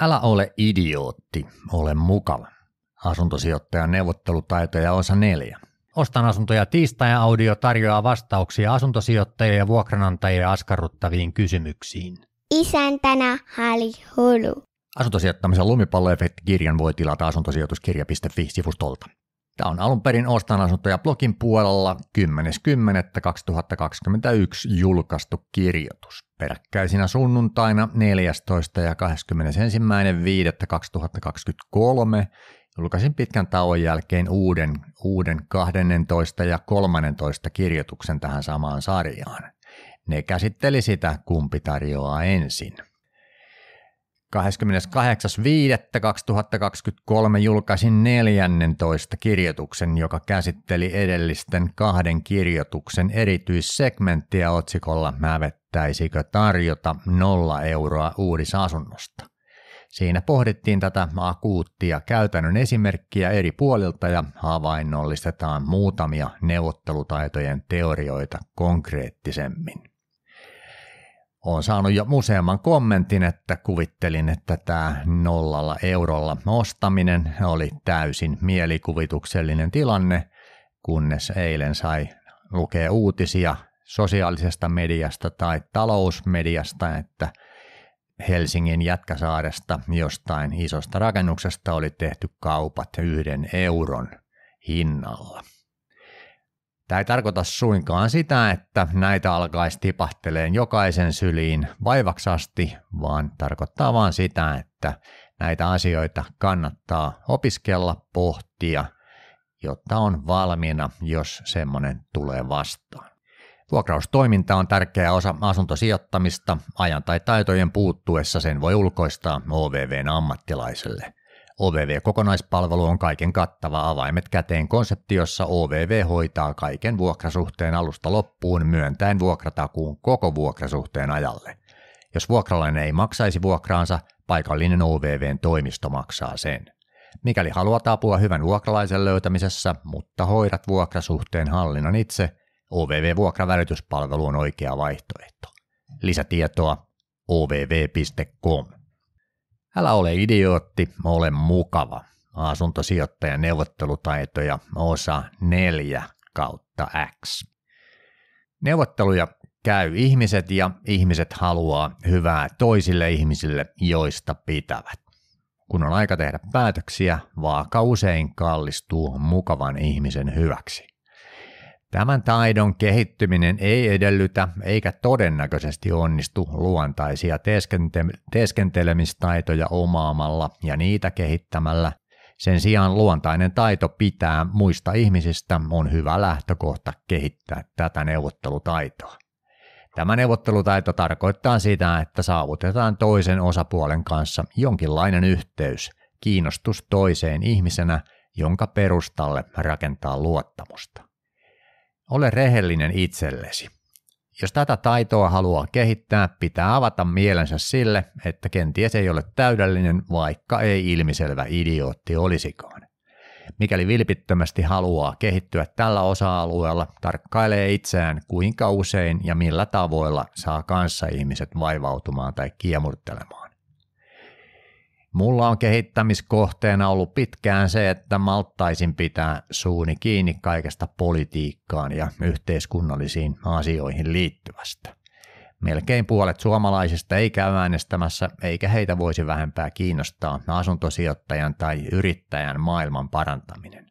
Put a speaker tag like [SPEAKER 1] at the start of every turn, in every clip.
[SPEAKER 1] Älä ole idiootti, ole mukava. Asuntosijoittajan neuvottelutaitoja osa neljä. Ostan asuntoja tiistai audio tarjoaa vastauksia asuntosijoittajia ja vuokranantajia askarruttaviin kysymyksiin. Isäntänä Hali Hulu. Asuntosijoittamisen lumipalloefekti-kirjan voi tilata asuntosijoituskirja.fi-sivustolta. Tämä on alun perin Ostan asuntoja blogin puolella 10.10.2021 julkaistu kirjoitus. Peräkkäisinä sunnuntaina 14. ja 21.5.2023 julkaisin pitkän tauon jälkeen uuden, uuden 12 ja 13 kirjoituksen tähän samaan sarjaan. Ne käsitteli sitä, kumpi tarjoaa ensin – 28.5.2023 julkaisin 14 kirjoituksen, joka käsitteli edellisten kahden kirjoituksen erityissegmenttiä otsikolla Mävettäisikö tarjota nolla euroa uudisasunnosta. Siinä pohdittiin tätä akuuttia käytännön esimerkkiä eri puolilta ja havainnollistetaan muutamia neuvottelutaitojen teorioita konkreettisemmin. Olen saanut jo useamman kommentin, että kuvittelin, että tämä nollalla eurolla ostaminen oli täysin mielikuvituksellinen tilanne, kunnes eilen sai lukea uutisia sosiaalisesta mediasta tai talousmediasta, että Helsingin Jätkäsaaresta jostain isosta rakennuksesta oli tehty kaupat yhden euron hinnalla. Tämä ei tarkoita suinkaan sitä, että näitä alkaisi tipahteleen jokaisen syliin vaivaksasti, vaan tarkoittaa vaan sitä, että näitä asioita kannattaa opiskella, pohtia, jotta on valmiina, jos semmoinen tulee vastaan. Vuokraustoiminta on tärkeä osa asuntosijoittamista. Ajan tai taitojen puuttuessa sen voi ulkoistaa OVVn ammattilaiselle – OVV-kokonaispalvelu on kaiken kattava avaimet käteen konsepti, jossa OVV hoitaa kaiken vuokrasuhteen alusta loppuun myöntäen vuokratakuun koko vuokrasuhteen ajalle. Jos vuokralainen ei maksaisi vuokraansa, paikallinen OVVn toimisto maksaa sen. Mikäli haluat apua hyvän vuokralaisen löytämisessä, mutta hoidat vuokrasuhteen hallinnan itse, OVV-vuokravälityspalvelu on oikea vaihtoehto. Lisätietoa ovv.com. Älä ole idiootti, ole mukava. Asuntosijoittajan neuvottelutaitoja osa 4 kautta X. Neuvotteluja käy ihmiset ja ihmiset haluaa hyvää toisille ihmisille, joista pitävät. Kun on aika tehdä päätöksiä, vaaka usein kallistuu mukavan ihmisen hyväksi. Tämän taidon kehittyminen ei edellytä eikä todennäköisesti onnistu luontaisia teeskente- teeskentelemistaitoja omaamalla ja niitä kehittämällä. Sen sijaan luontainen taito pitää muista ihmisistä on hyvä lähtökohta kehittää tätä neuvottelutaitoa. Tämä neuvottelutaito tarkoittaa sitä, että saavutetaan toisen osapuolen kanssa jonkinlainen yhteys, kiinnostus toiseen ihmisenä, jonka perustalle rakentaa luottamusta. Ole rehellinen itsellesi. Jos tätä taitoa haluaa kehittää, pitää avata mielensä sille, että kenties ei ole täydellinen, vaikka ei ilmiselvä idiootti olisikaan. Mikäli vilpittömästi haluaa kehittyä tällä osa-alueella, tarkkailee itseään kuinka usein ja millä tavoilla saa kanssa ihmiset vaivautumaan tai kiemurtelemaan. Mulla on kehittämiskohteena ollut pitkään se, että malttaisin pitää suuni kiinni kaikesta politiikkaan ja yhteiskunnallisiin asioihin liittyvästä. Melkein puolet suomalaisista ei käy äänestämässä, eikä heitä voisi vähempää kiinnostaa asuntosijoittajan tai yrittäjän maailman parantaminen.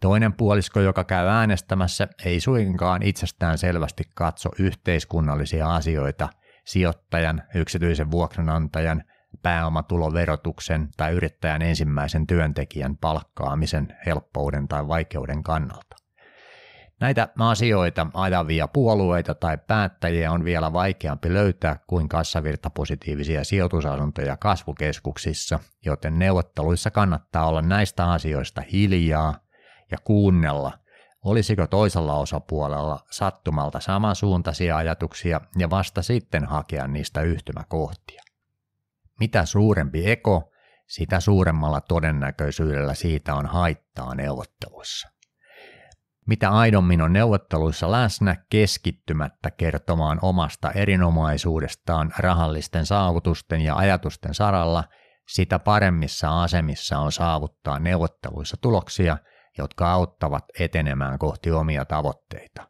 [SPEAKER 1] Toinen puolisko, joka käy äänestämässä, ei suinkaan itsestään selvästi katso yhteiskunnallisia asioita sijoittajan, yksityisen vuokranantajan – pääomatuloverotuksen tai yrittäjän ensimmäisen työntekijän palkkaamisen helppouden tai vaikeuden kannalta. Näitä asioita ajavia puolueita tai päättäjiä on vielä vaikeampi löytää kuin kassavirtapositiivisia sijoitusasuntoja kasvukeskuksissa, joten neuvotteluissa kannattaa olla näistä asioista hiljaa ja kuunnella, olisiko toisella osapuolella sattumalta samansuuntaisia ajatuksia ja vasta sitten hakea niistä yhtymäkohtia. Mitä suurempi eko, sitä suuremmalla todennäköisyydellä siitä on haittaa neuvotteluissa. Mitä aidommin on neuvotteluissa läsnä keskittymättä kertomaan omasta erinomaisuudestaan rahallisten saavutusten ja ajatusten saralla, sitä paremmissa asemissa on saavuttaa neuvotteluissa tuloksia, jotka auttavat etenemään kohti omia tavoitteita.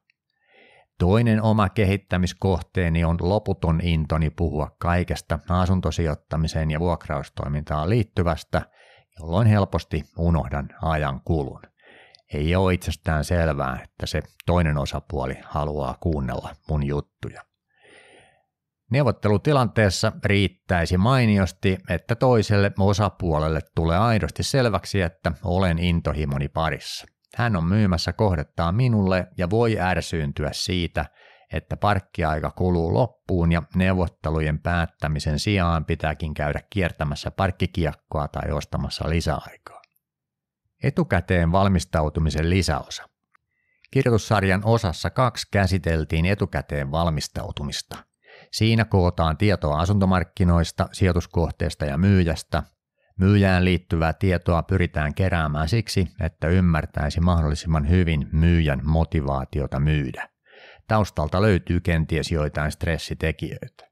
[SPEAKER 1] Toinen oma kehittämiskohteeni on loputon intoni puhua kaikesta asuntosijoittamiseen ja vuokraustoimintaan liittyvästä, jolloin helposti unohdan ajan kulun. Ei ole itsestään selvää, että se toinen osapuoli haluaa kuunnella mun juttuja. Neuvottelutilanteessa riittäisi mainiosti, että toiselle osapuolelle tulee aidosti selväksi, että olen intohimoni parissa – hän on myymässä kohdettaan minulle ja voi ärsyyntyä siitä, että parkkiaika kuluu loppuun ja neuvottelujen päättämisen sijaan pitääkin käydä kiertämässä parkkikiekkoa tai ostamassa lisäaikaa. Etukäteen valmistautumisen lisäosa. Kirjoitussarjan osassa kaksi käsiteltiin etukäteen valmistautumista. Siinä kootaan tietoa asuntomarkkinoista, sijoituskohteesta ja myyjästä, Myyjään liittyvää tietoa pyritään keräämään siksi, että ymmärtäisi mahdollisimman hyvin myyjän motivaatiota myydä. Taustalta löytyy kenties joitain stressitekijöitä.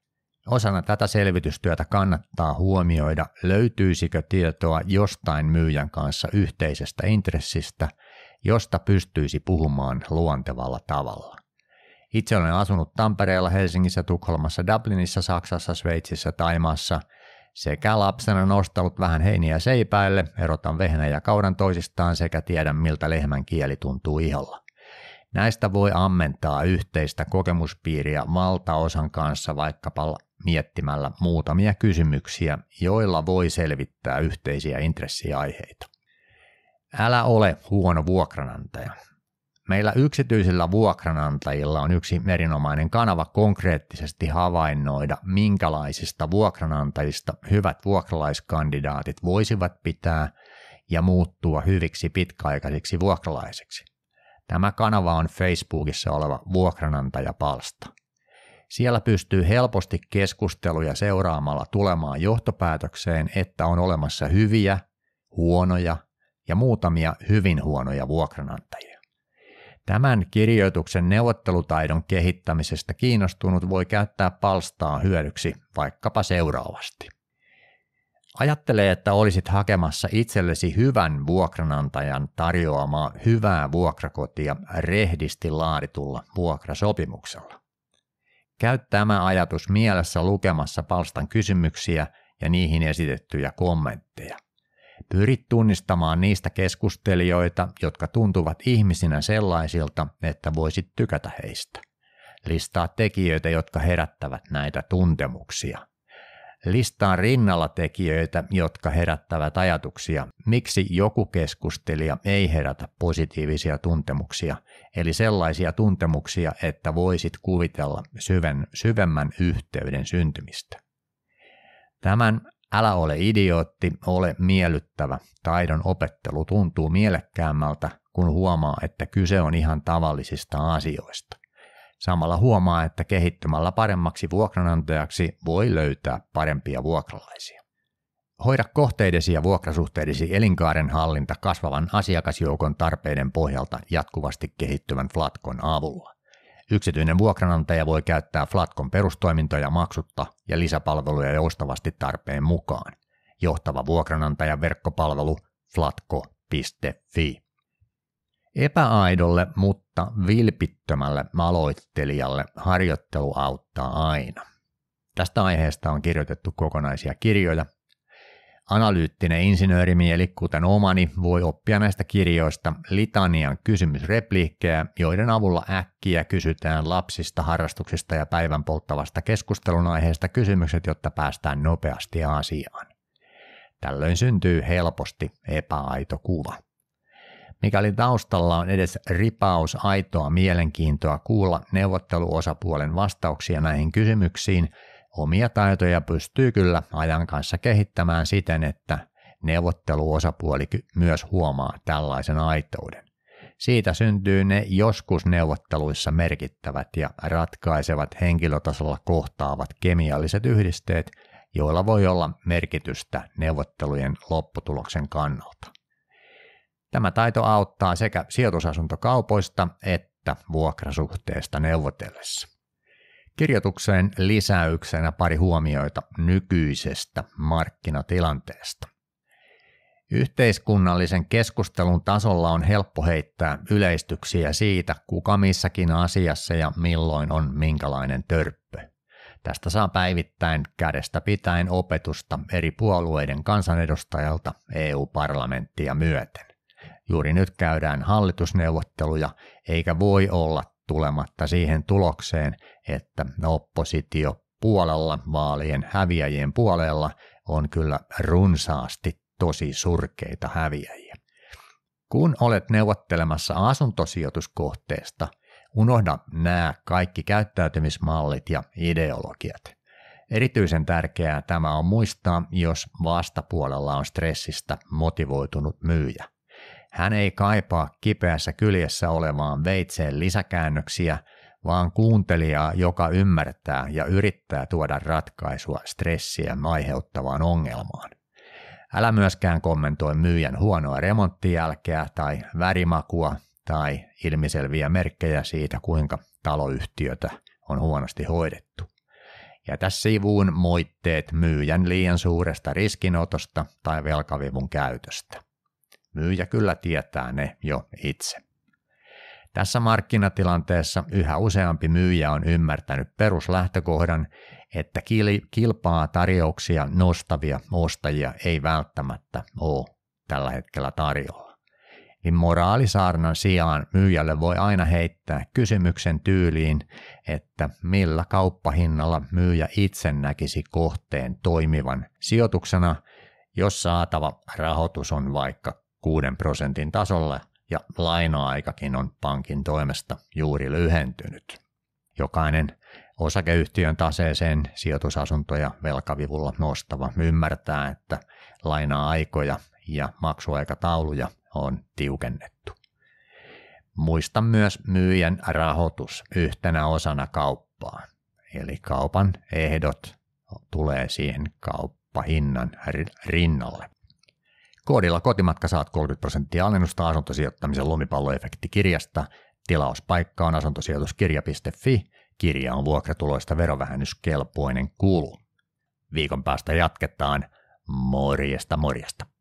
[SPEAKER 1] Osana tätä selvitystyötä kannattaa huomioida, löytyisikö tietoa jostain myyjän kanssa yhteisestä intressistä, josta pystyisi puhumaan luontevalla tavalla. Itse olen asunut Tampereella, Helsingissä, Tukholmassa, Dublinissa, Saksassa, Sveitsissä, Taimaassa – sekä lapsena nostanut vähän heiniä seipäille, erotan vehnä ja kaudan toisistaan sekä tiedän miltä lehmän kieli tuntuu iholla. Näistä voi ammentaa yhteistä kokemuspiiriä valtaosan kanssa vaikkapa miettimällä muutamia kysymyksiä, joilla voi selvittää yhteisiä intressiaiheita. Älä ole huono vuokranantaja. Meillä yksityisillä vuokranantajilla on yksi erinomainen kanava konkreettisesti havainnoida, minkälaisista vuokranantajista hyvät vuokralaiskandidaatit voisivat pitää ja muuttua hyviksi pitkäaikaisiksi vuokralaisiksi. Tämä kanava on Facebookissa oleva vuokranantajapalsta. Siellä pystyy helposti keskusteluja seuraamalla tulemaan johtopäätökseen, että on olemassa hyviä, huonoja ja muutamia hyvin huonoja vuokranantajia. Tämän kirjoituksen neuvottelutaidon kehittämisestä kiinnostunut voi käyttää palstaa hyödyksi vaikkapa seuraavasti. Ajattele, että olisit hakemassa itsellesi hyvän vuokranantajan tarjoamaa hyvää vuokrakotia rehdisti laaditulla vuokrasopimuksella. Käy tämä ajatus mielessä lukemassa palstan kysymyksiä ja niihin esitettyjä kommentteja pyrit tunnistamaan niistä keskustelijoita, jotka tuntuvat ihmisinä sellaisilta, että voisit tykätä heistä. Listaa tekijöitä, jotka herättävät näitä tuntemuksia. Listaa rinnalla tekijöitä, jotka herättävät ajatuksia, miksi joku keskustelija ei herätä positiivisia tuntemuksia, eli sellaisia tuntemuksia, että voisit kuvitella syven, syvemmän yhteyden syntymistä. Tämän Älä ole idiootti, ole miellyttävä. Taidon opettelu tuntuu mielekkäämmältä, kun huomaa, että kyse on ihan tavallisista asioista. Samalla huomaa, että kehittymällä paremmaksi vuokranantajaksi voi löytää parempia vuokralaisia. Hoida kohteidesi ja vuokrasuhteidesi elinkaaren hallinta kasvavan asiakasjoukon tarpeiden pohjalta jatkuvasti kehittyvän Flatkon avulla. Yksityinen vuokranantaja voi käyttää Flatkon perustoimintoja maksutta ja lisäpalveluja joustavasti tarpeen mukaan. Johtava vuokranantajan verkkopalvelu flatco.fi. Epäaidolle, mutta vilpittömälle aloittelijalle harjoittelu auttaa aina. Tästä aiheesta on kirjoitettu kokonaisia kirjoja, Analyyttinen insinöörimieli, kuten omani, voi oppia näistä kirjoista litanian kysymysrepliikkejä, joiden avulla äkkiä kysytään lapsista, harrastuksista ja päivän polttavasta keskustelun aiheesta kysymykset, jotta päästään nopeasti asiaan. Tällöin syntyy helposti epäaito kuva. Mikäli taustalla on edes ripaus aitoa mielenkiintoa kuulla neuvotteluosapuolen vastauksia näihin kysymyksiin – Omia taitoja pystyy kyllä ajan kanssa kehittämään siten, että neuvotteluosapuoli myös huomaa tällaisen aitouden. Siitä syntyy ne joskus neuvotteluissa merkittävät ja ratkaisevat henkilötasolla kohtaavat kemialliset yhdisteet, joilla voi olla merkitystä neuvottelujen lopputuloksen kannalta. Tämä taito auttaa sekä sijoitusasuntokaupoista että vuokrasuhteesta neuvotellessa. Kirjoitukseen lisäyksenä pari huomioita nykyisestä markkinatilanteesta. Yhteiskunnallisen keskustelun tasolla on helppo heittää yleistyksiä siitä, kuka missäkin asiassa ja milloin on minkälainen törppö. Tästä saa päivittäin kädestä pitäen opetusta eri puolueiden kansanedustajalta EU-parlamenttia myöten. Juuri nyt käydään hallitusneuvotteluja, eikä voi olla tulematta siihen tulokseen, että oppositio puolella vaalien häviäjien puolella on kyllä runsaasti tosi surkeita häviäjiä. Kun olet neuvottelemassa asuntosijoituskohteesta, unohda nämä kaikki käyttäytymismallit ja ideologiat. Erityisen tärkeää tämä on muistaa, jos vastapuolella on stressistä motivoitunut myyjä – hän ei kaipaa kipeässä kyljessä olevaan veitseen lisäkäännöksiä, vaan kuuntelijaa, joka ymmärtää ja yrittää tuoda ratkaisua stressiä aiheuttavaan ongelmaan. Älä myöskään kommentoi myyjän huonoa remonttijälkeä tai värimakua tai ilmiselviä merkkejä siitä, kuinka taloyhtiötä on huonosti hoidettu. Jätä sivuun moitteet myyjän liian suuresta riskinotosta tai velkavivun käytöstä. Myyjä kyllä tietää ne jo itse. Tässä markkinatilanteessa yhä useampi myyjä on ymmärtänyt peruslähtökohdan, että kilpaa tarjouksia nostavia ostajia ei välttämättä ole tällä hetkellä tarjolla. Niin moraalisaarnan sijaan myyjälle voi aina heittää kysymyksen tyyliin, että millä kauppahinnalla myyjä itse näkisi kohteen toimivan sijoituksena, jos saatava rahoitus on vaikka 6 prosentin tasolle ja laina-aikakin on pankin toimesta juuri lyhentynyt. Jokainen osakeyhtiön taseeseen sijoitusasuntoja velkavivulla nostava ymmärtää, että laina-aikoja ja maksuaikatauluja on tiukennettu. Muista myös myyjän rahoitus yhtenä osana kauppaa, eli kaupan ehdot tulee siihen kauppahinnan rinnalle. Koodilla kotimatka saat 30 prosenttia alennusta asuntosijoittamisen lumipalloefekti kirjasta. Tilauspaikka on asuntosijoituskirja.fi. Kirja on vuokratuloista verovähennyskelpoinen kulu. Viikon päästä jatketaan. Morjesta morjesta.